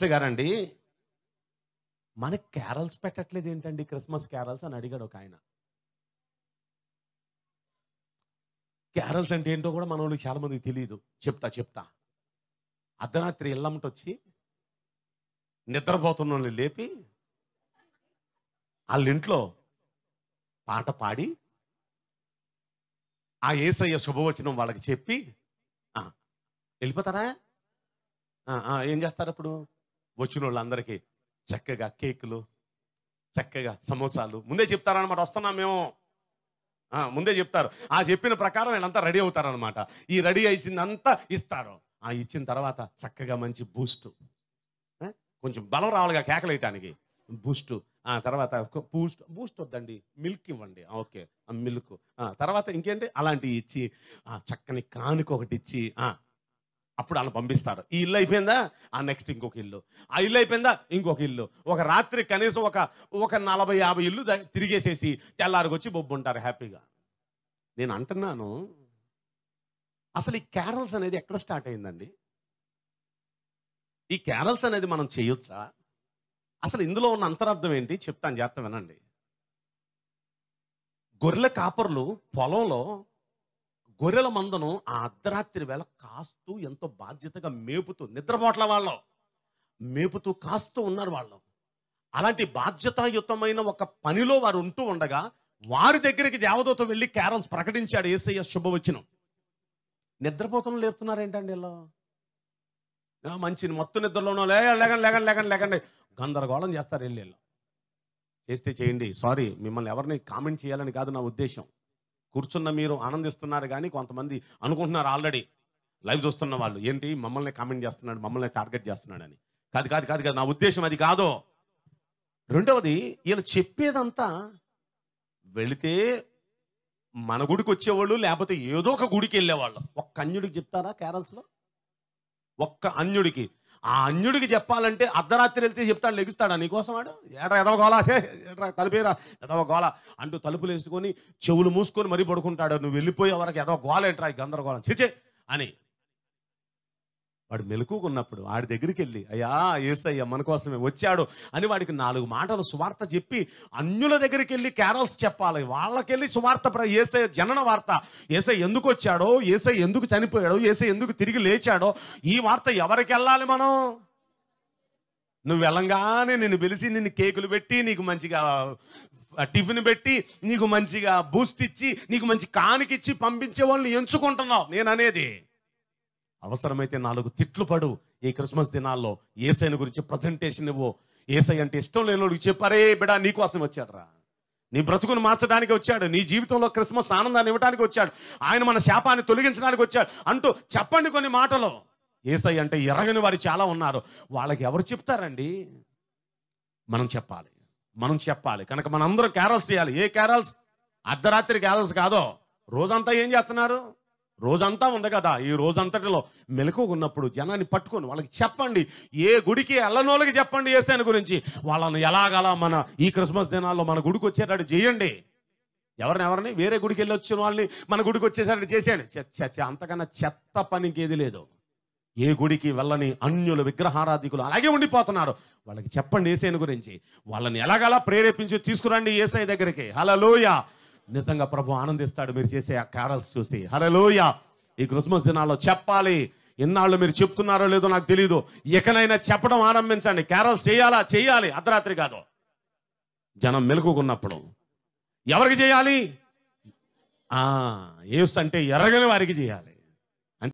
pastor గారండి మనకి carols పెట్టట్లేదు ఏంటండి క్రిస్మస్ క్యారల్స్ అని అడిగాడు ఒక ఆయన క్యారల్స్ అంటే ఏంటో కూడా మన వాళ్ళకి చాలా మందికి తెలియదు చెప్తా చెప్తా అర్ధరాత్రి ఇళ్ళమ్మట వచ్చి నిద్రపోతున్న వాళ్ళని లేపి వాళ్ళ ఇంట్లో పాట పాడి ఆ ఏసయ్య శుభవచనం వాళ్ళకి చెప్పి వెళ్ళిపోతారా ఏం చేస్తారు అప్పుడు వచ్చిన వాళ్ళందరికీ చక్కగా కేకులు చక్కగా సమోసాలు ముందే చెప్తారనమాట వస్తున్నాం మేము ముందే చెప్తారు ఆ చెప్పిన ప్రకారం వీళ్ళంతా రెడీ అవుతారనమాట ఈ రెడీ అయిసిందంతా ఇస్తారు ఆ ఇచ్చిన తర్వాత చక్కగా మంచి బూస్ట్ కొంచెం బలం రావాలిగా కేకలేయటానికి బూస్ట్ ఆ తర్వాత బూస్ట్ బూస్ట్ వద్దండి మిల్క్ ఇవ్వండి ఓకే మిల్క్ తర్వాత ఇంకేంటి అలాంటివి ఇచ్చి ఆ చక్కని కానుక ఒకటి ఇచ్చి అప్పుడు వాళ్ళు పంపిస్తారు ఈ ఇల్లు అయిపోయిందా ఆ నెక్స్ట్ ఇంకొక ఇల్లు ఆ ఇల్లు అయిపోయిందా ఇంకొక ఇల్లు ఒక రాత్రి కనీసం ఒక ఒక నలభై యాభై ఇల్లు తిరిగేసేసి తెల్లారికొచ్చి ఉంటారు హ్యాపీగా నేను అంటున్నాను అసలు ఈ క్యారల్స్ అనేది ఎక్కడ స్టార్ట్ అయిందండి ఈ క్యారల్స్ అనేది మనం చేయొచ్చా అసలు ఇందులో ఉన్న అంతరార్థం ఏంటి చెప్తాను జాగ్రత్త వినండి గొర్రెల కాపర్లు పొలంలో గొర్రెల మందను ఆ అర్ధరాత్రి వేళ కాస్తూ ఎంతో బాధ్యతగా మేపుతూ నిద్రపోట్ల వాళ్ళు మేపుతూ కాస్తూ ఉన్నారు వాళ్ళు అలాంటి బాధ్యతాయుతమైన ఒక పనిలో వారు ఉంటూ ఉండగా వారి దగ్గరికి దేవదూత వెళ్ళి క్యారమ్స్ ప్రకటించాడు ఏసయ్య శుభవచనం నిద్రపోతం లేపుతున్నారేంటండి ఇలా మంచి మొత్తం నిద్రలోనో లే లేగండి లేకండి లేకండి లేకండి గందరగోళం చేస్తారు వెళ్ళి చేస్తే చేయండి సారీ మిమ్మల్ని ఎవరిని కామెంట్ చేయాలని కాదు నా ఉద్దేశం కూర్చున్న మీరు ఆనందిస్తున్నారు కానీ కొంతమంది అనుకుంటున్నారు ఆల్రెడీ లైవ్ చూస్తున్న వాళ్ళు ఏంటి మమ్మల్ని కామెంట్ చేస్తున్నాడు మమ్మల్ని టార్గెట్ చేస్తున్నాడని కాదు కాదు కాదు కాదు నా ఉద్దేశం అది కాదు రెండవది వీళ్ళు చెప్పేదంతా వెళితే మన గుడికి వచ్చేవాళ్ళు లేకపోతే ఏదో ఒక గుడికి వెళ్ళేవాళ్ళు ఒక్క అన్యుడికి చెప్తారా కేరల్స్లో ఒక్క అన్యుడికి ఆ అన్యుడికి చెప్పాలంటే అర్ధరాత్రి వెళ్తే చెప్తాడు లెగుస్తాడా నీకోసం వాడు ఏడా ఎదవ గోల ఏట్రా తలుపేరా ఎదవ గోల అంటూ తలుపులు వేసుకొని చెవులు మూసుకొని మరీ పడుకుంటాడు నువ్వు వెళ్ళిపోయే వరకు ఎదవ గోల ఏంట్రా గందరగోళం చిచే అని వాడు మెలకుకున్నప్పుడు వాడి దగ్గరికి వెళ్ళి అయ్యా ఏసయ్య మన కోసమే వచ్చాడు అని వాడికి నాలుగు మాటలు సువార్త చెప్పి అన్యుల దగ్గరికి వెళ్ళి క్యారల్స్ చెప్పాలి వాళ్ళకెళ్ళి సువార్త ఏసై జనన వార్త ఏసై ఎందుకు వచ్చాడో ఏసై ఎందుకు చనిపోయాడో ఏసై ఎందుకు తిరిగి లేచాడో ఈ వార్త ఎవరికి వెళ్ళాలి మనం నువ్వు వెళ్ళంగానే నిన్ను పిలిచి నిన్ను కేకులు పెట్టి నీకు మంచిగా టిఫిన్ పెట్టి నీకు మంచిగా బూస్ట్ ఇచ్చి నీకు మంచి కానికిచ్చి పంపించే వాళ్ళని ఎంచుకుంటున్నావు నేను అనేది అవసరమైతే నాలుగు తిట్లు పడు ఈ క్రిస్మస్ దినాల్లో ఏసైన గురించి ప్రజెంటేషన్ ఇవ్వు ఏసై అంటే ఇష్టం లేని వాడు చెప్పారే బిడా నీకోసం వచ్చాడరా నీ బ్రతుకును మార్చడానికి వచ్చాడు నీ జీవితంలో క్రిస్మస్ ఆనందాన్ని ఇవ్వడానికి వచ్చాడు ఆయన మన శాపాన్ని తొలగించడానికి వచ్చాడు అంటూ చెప్పండి కొన్ని మాటలు ఏసై అంటే ఎరగని వారు చాలా ఉన్నారు వాళ్ళకి ఎవరు చెప్తారండి మనం చెప్పాలి మనం చెప్పాలి కనుక మనందరం క్యారల్స్ చేయాలి ఏ క్యారల్స్ అర్ధరాత్రి క్యారల్స్ కాదో రోజంతా ఏం చేస్తున్నారు రోజంతా ఉంది కదా ఈ రోజంతటిలో ఉన్నప్పుడు జనాన్ని పట్టుకొని వాళ్ళకి చెప్పండి ఏ గుడికి ఎల్లనోళ్ళకి చెప్పండి ఏసాని గురించి వాళ్ళని ఎలాగలా మన ఈ క్రిస్మస్ దినాల్లో మన గుడికి వచ్చేటట్టు చేయండి ఎవరిని ఎవరిని వేరే గుడికి వెళ్ళి వచ్చిన వాళ్ళని మన గుడికి వచ్చేసాడు చేశాడు అంతకన్నా చెత్త పని ఇంకేది లేదు ఏ గుడికి వెళ్ళని అన్యులు విగ్రహారాధికులు అలాగే ఉండిపోతున్నారు వాళ్ళకి చెప్పండి ఏసైన గురించి వాళ్ళని ఎలాగలా ప్రేరేపించి తీసుకురండి ఏసై దగ్గరికి లోయ నిజంగా ప్రభు ఆనందిస్తాడు మీరు చేసే ఆ క్యారల్స్ చూసి లోయా ఈ క్రిస్మస్ దినాల్లో చెప్పాలి ఎన్నాళ్ళు మీరు చెప్తున్నారో లేదో నాకు తెలియదు ఇకనైనా చెప్పడం ఆరంభించండి క్యారల్స్ చేయాలా చేయాలి అర్ధరాత్రి కాదు జనం మెలుకున్నప్పుడు ఎవరికి చేయాలి ఏస్ అంటే ఎరగని వారికి చేయాలి